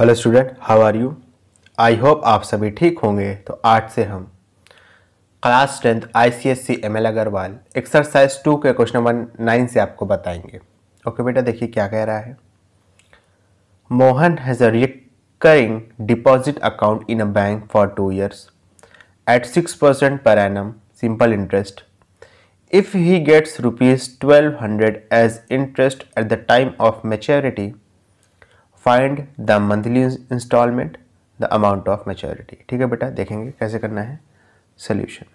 hello student how are you I hope आप सभी ठीक होंगे तो आज से हम class tenth I C S C M L Agarwal exercise two के क्वेश्चन नंबर नाइन से आपको बताएंगे ओके बेटा देखिए क्या कह रहा है Mohan has a recurring deposit account in a bank for two years at six percent per annum interest if he gets rupees twelve hundred as interest at the time of maturity find the monthly instalment the amount of maturity ठीक है बेटा देखेंगे कैसे करना है solution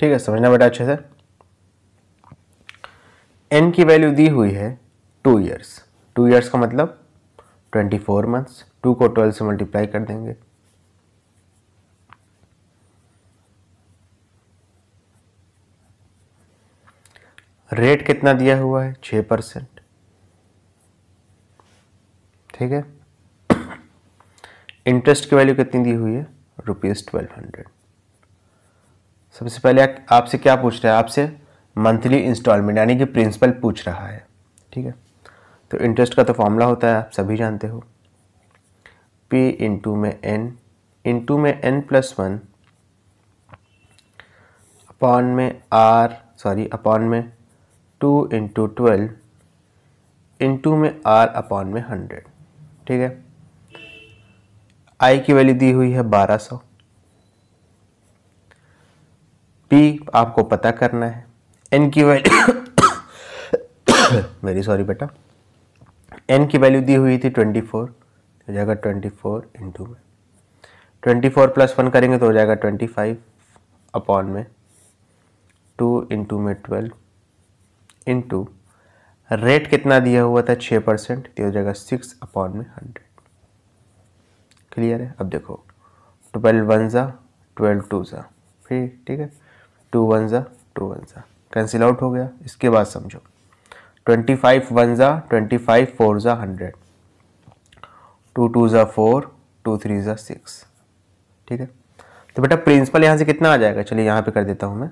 ठीक है समझना बेटा अच्छे से एन की वैल्यू दी हुई है टू ईयर्स टू ईयर्स का मतलब ट्वेंटी फोर मंथ्स टू को ट्वेल्व से मल्टीप्लाई कर देंगे रेट कितना दिया हुआ है छः परसेंट ठीक है इंटरेस्ट की वैल्यू कितनी दी हुई है रुपीज़ ट्वेल्व हंड्रेड सबसे पहले आपसे क्या पूछ रहा है आपसे मंथली इंस्टॉलमेंट यानी कि प्रिंसिपल पूछ रहा है ठीक है तो इंटरेस्ट का तो फॉर्मूला होता है आप सभी जानते हो पी इंटू में एन इंटू में एन प्लस वन अपॉन में आर सॉरी अपॉन में टू इंटू ट्वेल्व इंटू में आर अपॉन में हंड्रेड ठीक है आई की वैल्यू दी हुई है बारह सौ पी आपको पता करना है एन की वैल्यू वेरी सॉरी बेटा एन की वैल्यू दी हुई थी ट्वेंटी फोर तो हो जाएगा ट्वेंटी फोर इंटू में ट्वेंटी फोर प्लस वन करेंगे तो हो जाएगा ट्वेंटी फाइव अपॉन में टू इंटू में ट्वेल्व इंटू रेट कितना दिया हुआ था छः परसेंट तो हो जाएगा सिक्स अपॉन में हंड्रेड क्लियर है अब देखो ट्वेल्व वन ज़ा ट्वेल्व टू ज़ा फिर ठीक है टू वन ज़ा टू वन ज़ा कैंसिल आउट हो गया इसके बाद समझो ट्वेंटी फाइव वन ज़ा ट्वेंटी फाइव फोर ज़ा हंड्रेड टू टू ज़ा फोर टू थ्री ज़ा सिक्स ठीक है तो बेटा प्रिंसिपल यहाँ से कितना आ जाएगा चलिए यहाँ पे कर देता हूँ मैं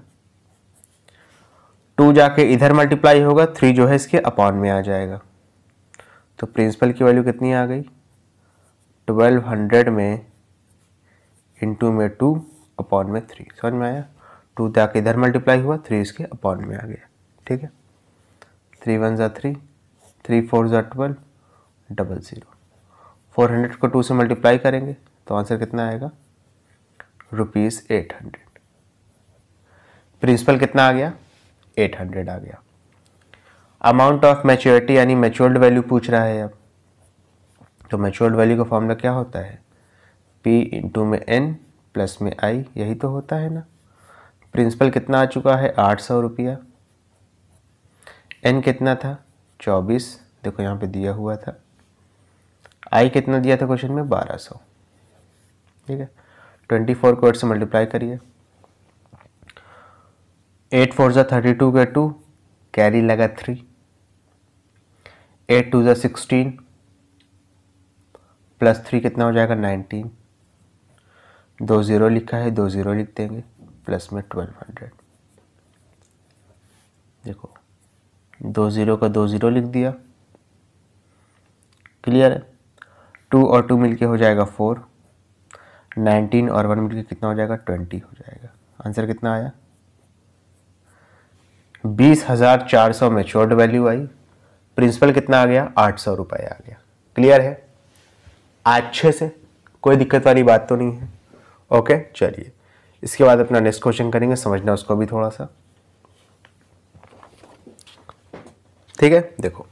टू जाके इधर मल्टीप्लाई होगा थ्री जो है इसके अपॉन में आ जाएगा तो प्रिंसिपल की वैल्यू कितनी आ गई ट्वेल्व हंड्रेड में इंटू में टू अपॉन में थ्री समझ में आया टू जाके इधर मल्टीप्लाई हुआ थ्री इसके अपॉन में आ गया ठीक है थ्री वन ज़ा थ्री थ्री फोर ज़ा twelve double zero four hundred को टू से मल्टीप्लाई करेंगे तो आंसर कितना आएगा रुपीज़ एट हंड्रेड प्रिंसिपल कितना आ गया 800 आ गया अमाउंट ऑफ मेच्योरिटी यानी मेच्योर्ड वैल्यू पूछ रहा है अब तो मेच्योर्ड वैल्यू का फॉर्मूला क्या होता है पी इंटू में एन प्लस में आई यही तो होता है ना प्रिंसिपल कितना आ चुका है आठ सौ रुपया एन कितना था चौबीस देखो यहाँ पे दिया हुआ था आई कितना दिया था क्वेश्चन में बारह सौ ठीक है ट्वेंटी फोर को से मल्टीप्लाई करिए एट फोर ज़ा थर्टी टू का टू कैरी लगा थ्री एट टू ज़ा सिक्सटीन प्लस थ्री कितना हो जाएगा नाइनटीन दो ज़ीरो लिखा है दो ज़ीरो लिख देंगे प्लस में ट्वेल्व हंड्रेड देखो दो ज़ीरो का दो ज़ीरो लिख दिया क्लियर है टू और टू मिलके हो जाएगा फोर नाइनटीन और वन मिलके कितना हो जाएगा ट्वेंटी हो जाएगा आंसर कितना आया बीस हज़ार चार सौ मेच्योर्ड वैल्यू आई प्रिंसिपल कितना आ गया आठ सौ रुपये आ गया क्लियर है अच्छे से कोई दिक्कत वाली बात तो नहीं है ओके चलिए इसके बाद अपना नेक्स्ट क्वेश्चन करेंगे समझना उसको भी थोड़ा सा ठीक है देखो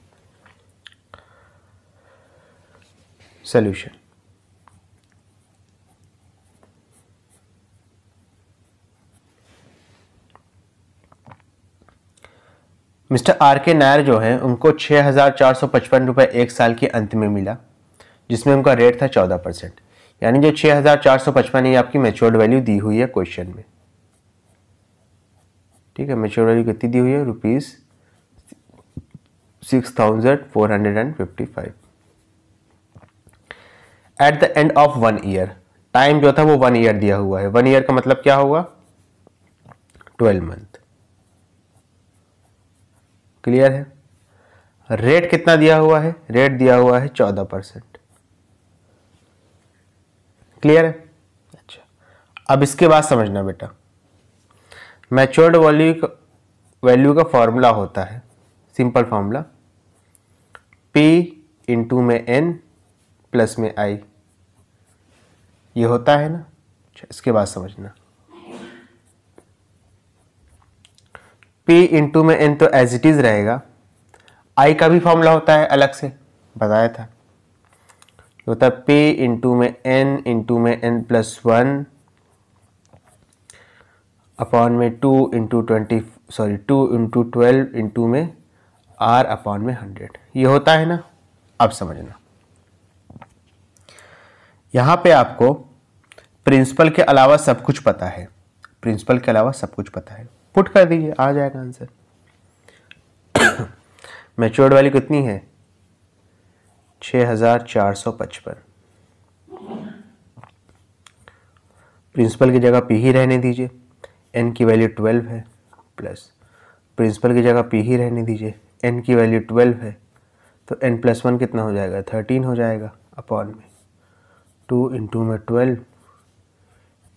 सोल्यूशन मिस्टर आर के नायर जो है उनको छः हज़ार चार सौ पचपन रुपये एक साल के अंत में मिला जिसमें उनका रेट था चौदह परसेंट यानी जो छः हज़ार चार सौ पचपन ये आपकी मेच्योर्ड वैल्यू दी हुई है क्वेश्चन में ठीक है मेच्योर वैल्यू कितनी दी हुई है rupees six thousand four hundred and fifty five at the end of one year time जो था वो वन ईयर दिया हुआ है वन ईयर का मतलब क्या होगा ट्वेल्व मंथ क्लियर है रेट कितना दिया हुआ है रेट दिया हुआ है चौदह परसेंट क्लियर है अच्छा अब इसके बाद समझना बेटा मैच्योर्ड वॉल्यू का वैल्यू का फॉर्मूला होता है सिंपल फॉर्मूला पी इंटू में एन प्लस में आई ये होता है ना अच्छा इसके बाद समझना p इंटू में n तो एज इट इज़ रहेगा i का भी फॉर्मूला होता है अलग से बताया था होता है p इंटू में n इंटू में n प्लस वन अपॉन में two into twenty sorry two into twelve into में आर अपॉन में हंड्रेड ये होता है ना अब समझना यहाँ पे आपको प्रिंसिपल के अलावा सब कुछ पता है प्रिंसिपल के अलावा सब कुछ पता है पुट कर दीजिए आ जाएगा आंसर मेच्योर्ड वैल्यू कितनी है छ हज़ार चार सौ पचपन प्रिंसिपल की जगह पी ही रहने दीजिए एन की वैल्यू ट्वेल्व है प्लस प्रिंसिपल की जगह पी ही रहने दीजिए एन की वैल्यू ट्वेल्व है तो एन प्लस वन कितना हो जाएगा थर्टीन हो जाएगा अपॉन में टू इंटू में ट्वेल्व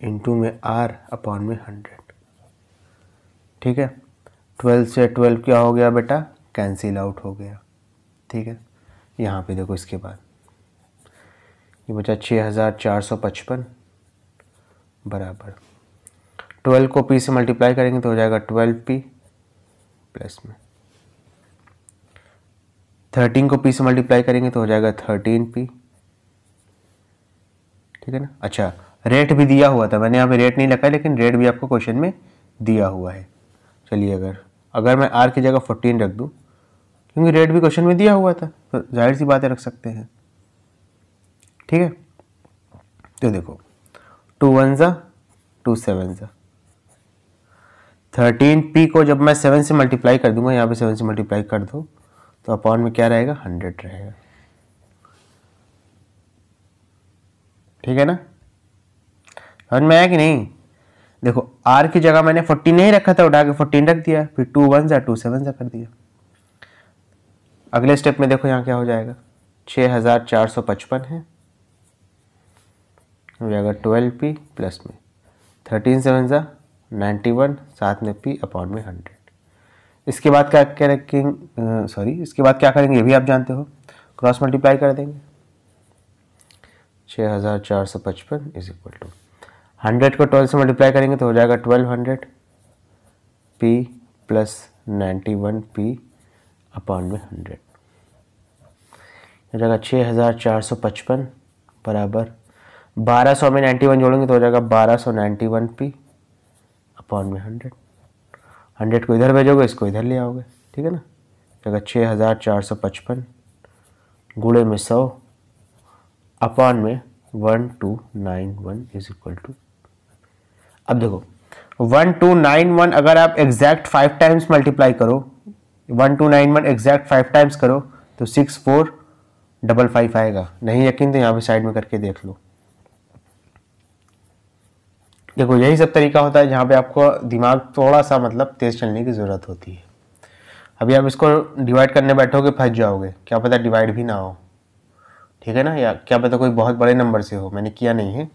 इंटू में आर अपॉन में हंड्रेड ठीक है ट्वेल्व से ट्वेल्व क्या हो गया बेटा कैंसिल आउट हो गया ठीक है यहाँ पे देखो इसके बाद ये बचा छः हज़ार चार सौ पचपन बराबर ट्वेल्व को पी से मल्टीप्लाई करेंगे तो हो जाएगा ट्वेल्व पी प्लस में थर्टीन को पी से मल्टीप्लाई करेंगे तो हो जाएगा थर्टीन पी ठीक है ना अच्छा रेट भी दिया हुआ था मैंने यहाँ पे रेट नहीं लगा लेकिन रेट भी आपको क्वेश्चन में दिया हुआ है चलिए अगर अगर मैं आर की जगह फोर्टीन रख दूँ क्योंकि रेट भी क्वेश्चन में दिया हुआ था तो जाहिर सी बातें रख सकते हैं ठीक है तो देखो टू वन ज़ा टू सेवन ज़ा थर्टीन पी को जब मैं सेवन से मल्टीप्लाई कर दूंगा यहाँ पे सेवन से मल्टीप्लाई कर दो तो अपॉन में क्या रहेगा हंड्रेड रहेगा ठीक है ना समझ में आया कि नहीं देखो आर की जगह मैंने फोर्टीन नहीं रखा था उठा के फोर्टीन रख दिया फिर टू वन जा टू सेवन जा कर दिया अगले स्टेप में देखो यहाँ क्या हो जाएगा छः हज़ार चार सौ पचपन है ट्वेल्व पी प्लस में थर्टीन सेवन जा नाइन्टी वन साथ में पी अपॉन में हंड्रेड इसके बाद क्या क्या रखेंगे सॉरी इसके बाद क्या करेंगे ये भी आप जानते हो क्रॉस मल्टीप्लाई कर देंगे छः हज़ार चार सौ पचपन इज इक्वल टू हंड्रेड को ट्वेल्व से मल्टीप्लाई करेंगे तो हो जाएगा twelve hundred P plus ninety one P upon में हंड्रेड हो जाएगा छः हज़ार चार सौ पचपन बराबर बारह सौ में नाइन्टी वन जोड़ेंगे तो हो जाएगा बारह सौ नाइन्टी वन पी अपॉन में हंड्रेड हंड्रेड को इधर भेजोगे इसको इधर ले आओगे ठीक है ना जगह छः हज़ार चार सौ पचपन गुड़े में सौ अपॉन में one two nine one is equal to अब देखो वन टू नाइन वन अगर आप एग्जैक्ट फाइव टाइम्स मल्टीप्लाई करो one two nine one exact five times करो तो सिक्स फोर डबल फाइव आएगा नहीं यकीन तो यहाँ पे साइड में करके देख लो देखो यही सब तरीका होता है जहाँ पे आपको दिमाग थोड़ा सा मतलब तेज़ चलने की ज़रूरत होती है अभी आप इसको डिवाइड करने बैठोगे फंस जाओगे क्या पता डिवाइड भी ना हो ठीक है ना या क्या पता कोई बहुत बड़े नंबर से हो मैंने किया नहीं है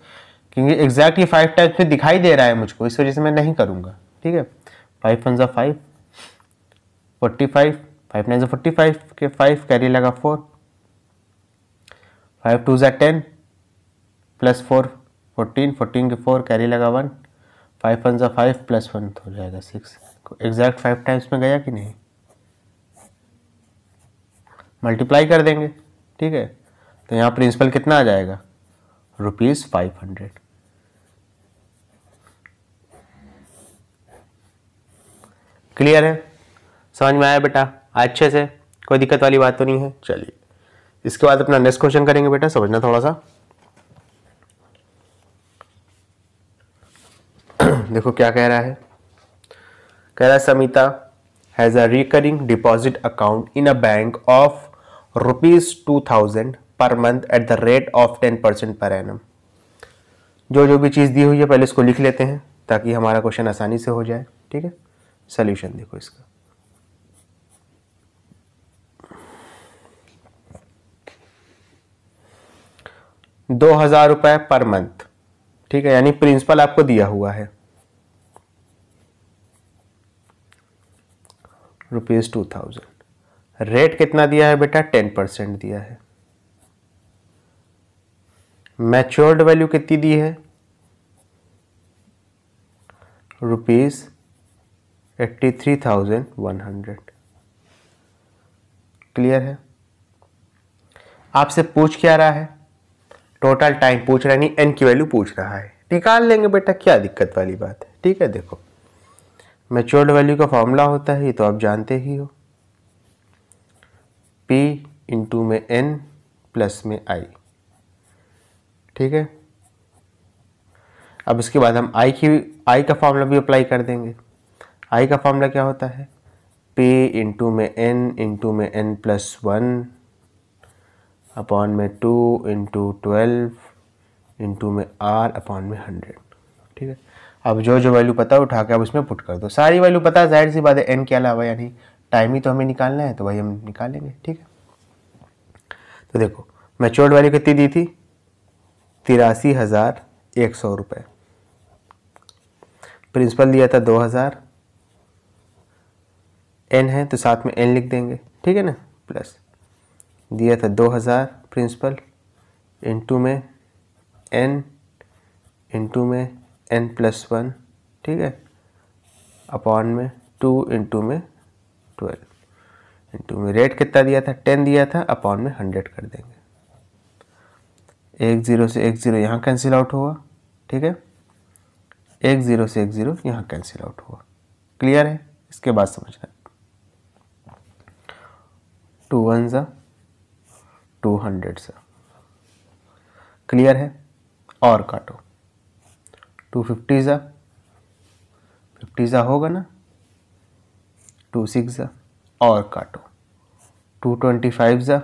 क्योंकि एग्जैक्ट ये फाइव टाइप्स में दिखाई दे रहा है मुझको इस वजह से मैं नहीं करूँगा ठीक है फाइव वन ज़ा five forty five five nine forty five के फाइव कैरी लगा फोर फाइव टू ज़ा ten plus four fourteen fourteen के फोर कैरी लगा वन फाइव वन ज़ा फाइव प्लस वन हो जाएगा सिक्स एग्जैक्ट फाइव टाइम्स में गया कि नहीं मल्टीप्लाई कर देंगे ठीक है तो यहाँ प्रिंसिपल कितना आ जाएगा रुपीज़ फाइव हंड्रेड क्लियर है समझ में आया बेटा अच्छे से कोई दिक्कत वाली बात तो नहीं है चलिए इसके बाद अपना नेक्स्ट क्वेश्चन करेंगे बेटा समझना थोड़ा सा देखो क्या कह रहा है कह रहा है Samita has a recurring deposit account in a bank of rupees two thousand per month at the rate of ten percent per annum जो जो भी चीज़ दी हुई है पहले इसको लिख लेते हैं ताकि हमारा क्वेश्चन आसानी से हो जाए ठीक है सोल्यूशन देखो इसका दो हजार रुपये पर मंथ ठीक है यानी प्रिंसिपल आपको दिया हुआ है रुपीज टू थाउजेंड रेट कितना दिया है बेटा टेन परसेंट दिया है मैच्योर्ड वैल्यू कितनी दी है rupees eighty three thousand one hundred clear है आपसे पूछ क्या रहा है टोटल टाइम पूछ रहा है नहीं एन की वैल्यू पूछ रहा है निकाल लेंगे बेटा क्या दिक्कत वाली बात है ठीक है देखो मेच्योर्ड वैल्यू का फॉर्मूला होता है ये तो आप जानते ही हो पी इंटू में एन प्लस में आई ठीक है अब इसके बाद हम आई की आई का फॉर्मूला भी अप्लाई कर देंगे आई का फॉर्मूला क्या होता है पी इंटू में एन इंटू में एन प्लस वन अपॉन में टू इंटू ट्वेल्व इंटू में आर अपॉन में हंड्रेड ठीक है अब जो जो वैल्यू पता है उठा के अब उसमें पुट कर दो सारी वैल्यू पता है जाहिर सी बात है एन के अलावा यानी टाइम ही तो हमें निकालना है तो वही हम निकालेंगे ठीक है तो देखो मैच्योर्ड वैल्यू कितनी दी थी तिरासी हज़ार एक सौ रुपये प्रिंसिपल दिया था दो हज़ार एन है तो साथ में एन लिख देंगे ठीक है ना प्लस दिया था दो हज़ार प्रिंसिपल इंटू में एन इंटू में एन प्लस वन ठीक है अपॉन में टू इंटू में ट्वेल्व इंटू में रेट कितना दिया था टेन दिया था अपॉन में हंड्रेड कर देंगे एक ज़ीरो से एक ज़ीरो यहाँ कैंसिल आउट हुआ ठीक है एक ज़ीरो से एक ज़ीरो यहाँ कैंसिल आउट हुआ क्लियर है इसके बाद समझना टू वन ज़ा टू हंड्रेड ज़ा क्लियर है और काटो टू फिफ्टी ज़ा फिफ्टी ज़ा होगा ना टू सिक्स ज़ा और काटो टू ट्वेंटी फाइव ज़ा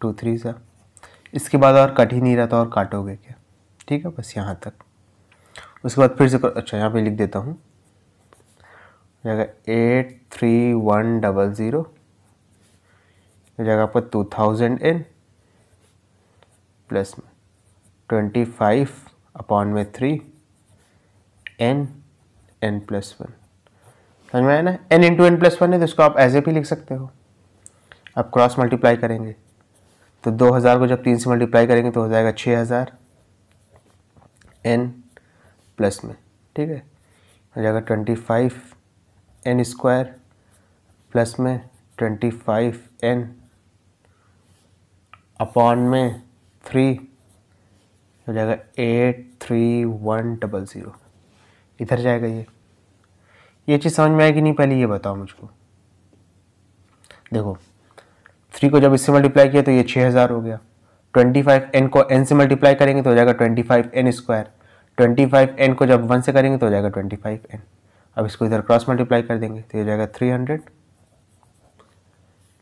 टू थ्री ज़ा इसके बाद और कट ही नहीं रहा था तो और काटोगे क्या ठीक है बस यहाँ तक उसके बाद फिर से कर, अच्छा यहाँ पे लिख देता हूँ eight three one double zero जगह पर टू थाउजेंड एन प्लस में ट्वेंटी फाइव अपॉन में three N N plus one समझ में आया ना N into N plus one है तो इसको आप ऐसे भी लिख सकते हो आप क्रॉस मल्टीप्लाई करेंगे तो दो हज़ार को जब तीन से मल्टीप्लाई करेंगे तो हो जाएगा छः हज़ार एन प्लस में ठीक है हो जाएगा twenty five N square plus में ट्वेंटी फाइव एन अपॉन में थ्री हो जाएगा eight three one double zero इधर जाएगा ये ये चीज़ समझ में आएगी नहीं पहले ये बताओ मुझको देखो थ्री को जब इससे मल्टीप्लाई किया तो ये छः हज़ार हो गया ट्वेंटी फाइव एन को एन से मल्टीप्लाई करेंगे तो हो जाएगा twenty five N square twenty five N को जब वन से करेंगे तो हो जाएगा ट्वेंटी फाइव एन अब इसको इधर क्रॉस मल्टीप्लाई कर देंगे तो हो जाएगा थ्री हंड्रेड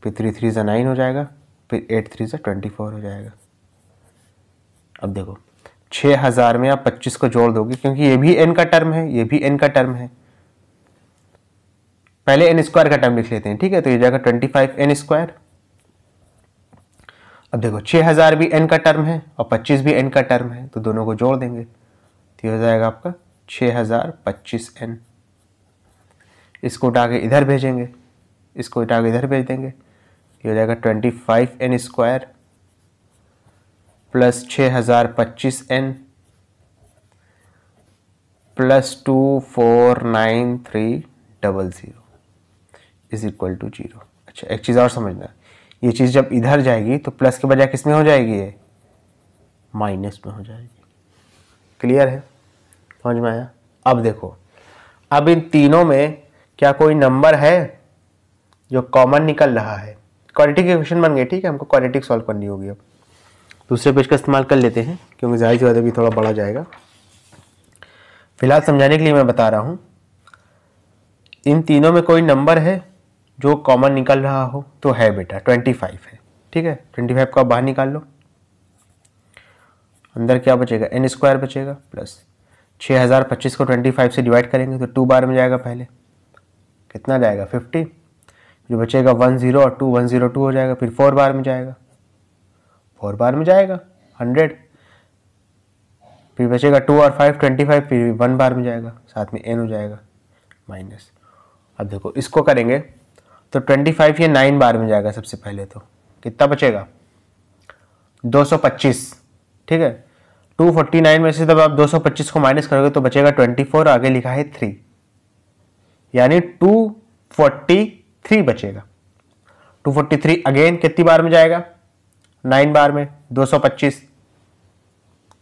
फिर थ्री थ्री ज़ा नाइन हो जाएगा फिर एट थ्री से ट्वेंटी फोर हो जाएगा अब देखो छः हज़ार में आप पच्चीस को जोड़ दोगे क्योंकि ये भी एन का टर्म है ये भी एन का टर्म है पहले एन स्क्वायर का टर्म लिख लेते हैं ठीक है तो ये जाएगा ट्वेंटी फाइव एन स्क्वायर अब देखो छः हज़ार भी एन का टर्म है और पच्चीस भी एन का टर्म है तो दोनों को जोड़ देंगे तो ये हो जाएगा आपका छः हज़ार पच्चीस एन इसको उठा के इधर भेजेंगे इसको उठा के इधर भेज देंगे ये हो जाएगा twenty five N square plus छः हज़ार पच्चीस N plus two four nine three double zero is equal to zero अच्छा एक चीज़ और समझना ये चीज़ जब इधर जाएगी तो प्लस के बजाय किस में हो जाएगी ये माइनस में हो जाएगी क्लियर है समझ में आया अब देखो अब इन तीनों में क्या कोई नंबर है जो कॉमन निकल रहा है क्वालिटी के क्वेश्चन बन गए ठीक है हमको क्वालिटी सॉल्व करनी होगी अब दूसरे पेज का इस्तेमाल कर लेते हैं क्योंकि जाहिर से ज्यादा भी थोड़ा बढ़ा जाएगा फिलहाल समझाने के लिए मैं बता रहा हूँ इन तीनों में कोई नंबर है जो कॉमन निकल रहा हो तो है बेटा ट्वेंटी फाइव है ठीक है ट्वेंटी फाइव को बाहर निकाल लो अंदर क्या बचेगा एन स्क्वायर बचेगा प्लस छः हज़ार पच्चीस को ट्वेंटी फाइव से डिवाइड करेंगे तो टू बार में जाएगा पहले कितना जाएगा फिफ्टी जो बचेगा वन ज़ीरो और टू वन ज़ीरो टू हो जाएगा फिर फोर बार में जाएगा फोर बार में जाएगा हंड्रेड फिर बचेगा टू और फाइव ट्वेंटी फाइव फिर वन बार में जाएगा साथ में एन हो जाएगा माइनस अब देखो इसको करेंगे तो ट्वेंटी फाइव ये नाइन बार में जाएगा सबसे पहले तो कितना बचेगा दो सौ पच्चीस ठीक है टू फोर्टी नाइन में से जब आप दो सौ पच्चीस को माइनस करोगे तो बचेगा ट्वेंटी फोर आगे लिखा है थ्री यानी टू फोर्टी थ्री बचेगा टू फोर्टी थ्री अगेन कितनी बार में जाएगा नाइन बार में दो सौ पच्चीस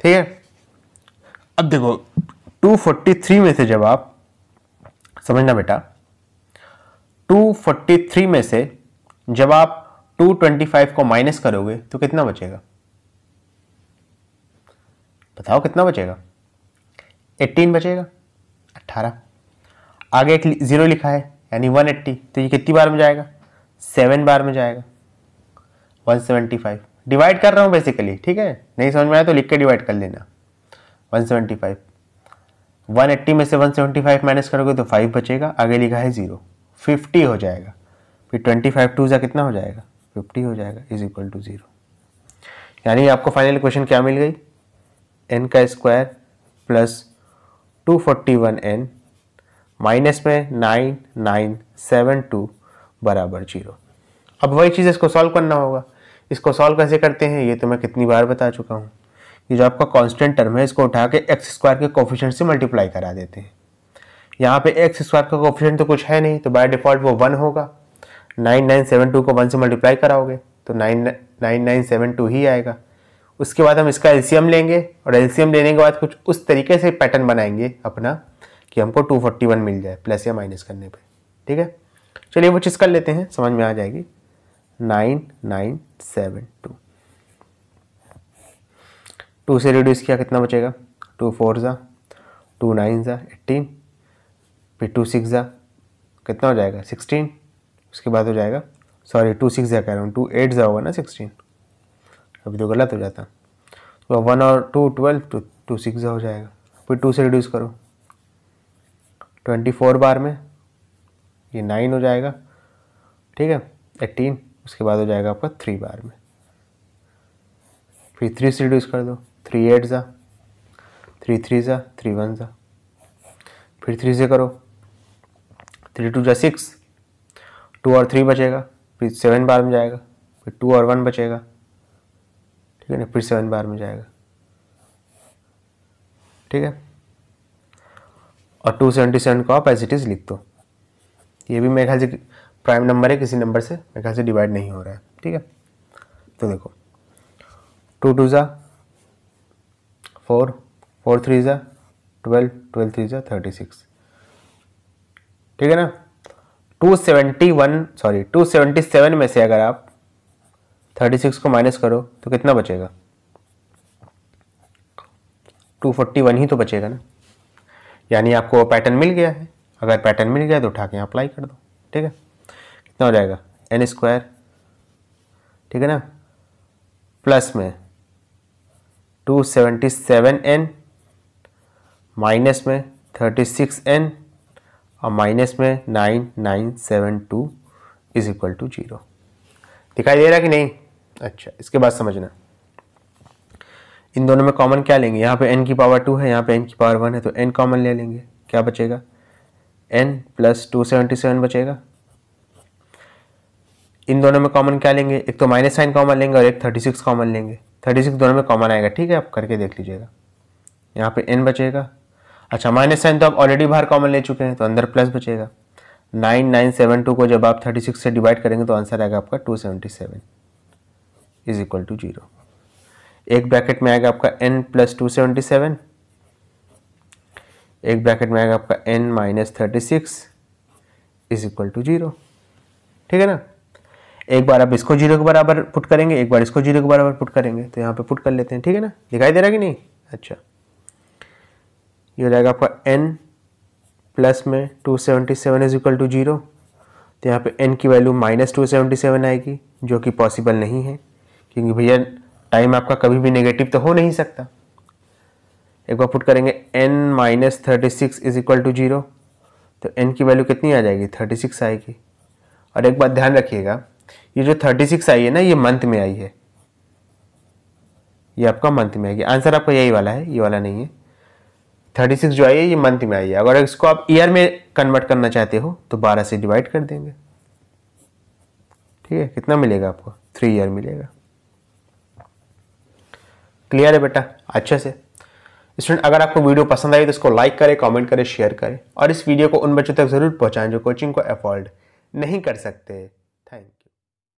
ठीक है अब देखो टू फोर्टी थ्री में से जब आप समझना बेटा टू फोर्टी थ्री में से जब आप टू ट्वेंटी फाइव को माइनस करोगे तो कितना बचेगा बताओ कितना बचेगा एट्टीन बचेगा अट्ठारह आगे एक जीरो लिखा है यानी 180 तो ये कितनी बार में जाएगा सेवन बार में जाएगा 175 डिवाइड कर रहा हूँ बेसिकली ठीक है नहीं समझ में आया तो लिख के डिवाइड कर लेना 175 180 में से 175 माइनस करोगे तो 5 बचेगा आगे लिखा है ज़ीरो 50 हो जाएगा फिर 25 टू ज़ा कितना हो जाएगा 50 हो जाएगा इज इक्वल टू ज़ीरो यानी आपको फाइनल क्वेश्चन क्या मिल गई एन का square plus two forty one N minus में नाइन नाइन सेवन टू बराबर जीरो अब वही चीज़ इसको सॉल्व करना होगा इसको सॉल्व कैसे करते हैं ये तो मैं कितनी बार बता चुका हूँ कि जो आपका कांस्टेंट टर्म है इसको उठा के एक्स स्क्वायर के कोफिशेंट से मल्टीप्लाई करा देते हैं यहाँ पे एक्स स्क्वायर का कोफिशेंट तो कुछ है नहीं तो बाय डिफ़ॉल्ट वो वन होगा नाइन नाइन सेवन टू को वन से मल्टीप्लाई कराओगे तो nine nine nine seven two ही आएगा उसके बाद हम इसका एलसीएम लेंगे और एलसीएम लेने के बाद कुछ उस तरीके से पैटर्न बनाएंगे अपना कि हमको 241 मिल जाए प्लस या माइनस करने पे ठीक है चलिए वो चीज़ कर लेते हैं समझ में आ जाएगी nine nine seven two two से रिड्यूस किया कितना बचेगा टू फोर ज़ा टू नाइन ज़ा एट्टीन फिर टू सिक्स ज़ा कितना हो जाएगा सिक्सटीन उसके बाद हो जाएगा सॉरी टू सिक्स ज़ा कह रहा हूँ टू एट ज़ा होगा ना सिक्सटीन अभी तो गलत हो जाता तो वन और two twelve two two six ज़ा हो जाएगा फिर टू से रिड्यूस करो ट्वेंटी फोर बार में ये नाइन हो जाएगा ठीक है एटीन उसके बाद हो जाएगा आपका थ्री बार में फिर थ्री से रिड्यूस कर दो थ्री एट ज़ा थ्री थ्री ज़ा थ्री वन ज़ा फिर थ्री से करो थ्री टू ज़ा सिक्स टू और थ्री बचेगा फिर सेवन बार में जाएगा फिर टू और वन बचेगा ठीक है ना फिर सेवन बार में जाएगा ठीक है और टू सेवेंटी सेवन को आप एज इट इज़ लिख दो ये भी मेरे ख्याल से प्राइम नंबर है किसी नंबर से मेरे ख्याल से डिवाइड नहीं हो रहा है ठीक है तो देखो टू टू ज़ा फोर फोर थ्री ज़ा ट्वेल्व ट्वेल्व थ्री ज़ा थर्टी सिक्स ठीक है ना two seventy one sorry two seventy seven में से अगर आप थर्टी सिक्स को माइनस करो तो कितना बचेगा टू फोर्टी वन ही तो बचेगा ना यानी आपको पैटर्न मिल गया है अगर पैटर्न मिल गया तो उठा के यहाँ अप्लाई कर दो ठीक है कितना हो जाएगा एन स्क्वायर ठीक है ना प्लस में two seventy seven n minus में थर्टी सिक्स एन और माइनस में nine nine seven two is equal to zero दिखाई दे रहा कि नहीं अच्छा इसके बाद समझना इन दोनों में कॉमन क्या लेंगे यहाँ पे एन की पावर टू है यहाँ पे एन की पावर वन है तो एन कॉमन ले लेंगे क्या बचेगा n plus two seventy seven बचेगा इन दोनों में कॉमन क्या लेंगे एक तो माइनस साइन कॉमन लेंगे और एक थर्टी सिक्स कॉमन लेंगे थर्टी सिक्स दोनों में कॉमन आएगा ठीक है आप करके देख लीजिएगा यहाँ पे एन बचेगा अच्छा माइनस साइन तो आप ऑलरेडी बाहर कॉमन ले चुके हैं तो अंदर प्लस बचेगा नाइन नाइन सेवन टू को जब आप थर्टी सिक्स से डिवाइड करेंगे तो आंसर आएगा आपका two seventy seven is equal to zero एक ब्रैकेट में आएगा आपका n plus two seventy seven एक ब्रैकेट में आएगा आपका n minus thirty six is equal to zero ठीक है ना एक बार आप इसको जीरो के बराबर पुट करेंगे एक बार इसको जीरो के बराबर पुट करेंगे तो यहाँ पे पुट कर लेते हैं ठीक है ना दिखाई दे रहा कि नहीं अच्छा ये हो जाएगा आपका एन प्लस में two seventy seven is equal to zero तो यहाँ पे एन की value minus two seventy seven आएगी जो कि पॉसिबल नहीं है क्योंकि भैया टाइम आपका कभी भी नेगेटिव तो हो नहीं सकता एक बार पुट करेंगे n minus thirty six is equal to zero तो एन की वैल्यू कितनी आ जाएगी थर्टी सिक्स आएगी और एक बात ध्यान रखिएगा ये जो थर्टी सिक्स आई है ना ये मंथ में आई है ये आपका मंथ में आएगी आंसर आपका यही वाला है ये वाला नहीं है थर्टी सिक्स जो आई है ये मंथ में आई है अगर इसको आप ईयर में कन्वर्ट करना चाहते हो तो बारह से डिवाइड कर देंगे ठीक है कितना मिलेगा आपको थ्री ईयर मिलेगा क्लियर है बेटा अच्छे से स्टूडेंट अगर आपको वीडियो पसंद आई तो इसको लाइक करें कमेंट करें शेयर करें और इस वीडियो को उन बच्चों तक ज़रूर पहुंचाएं जो कोचिंग को अफोर्ड नहीं कर सकते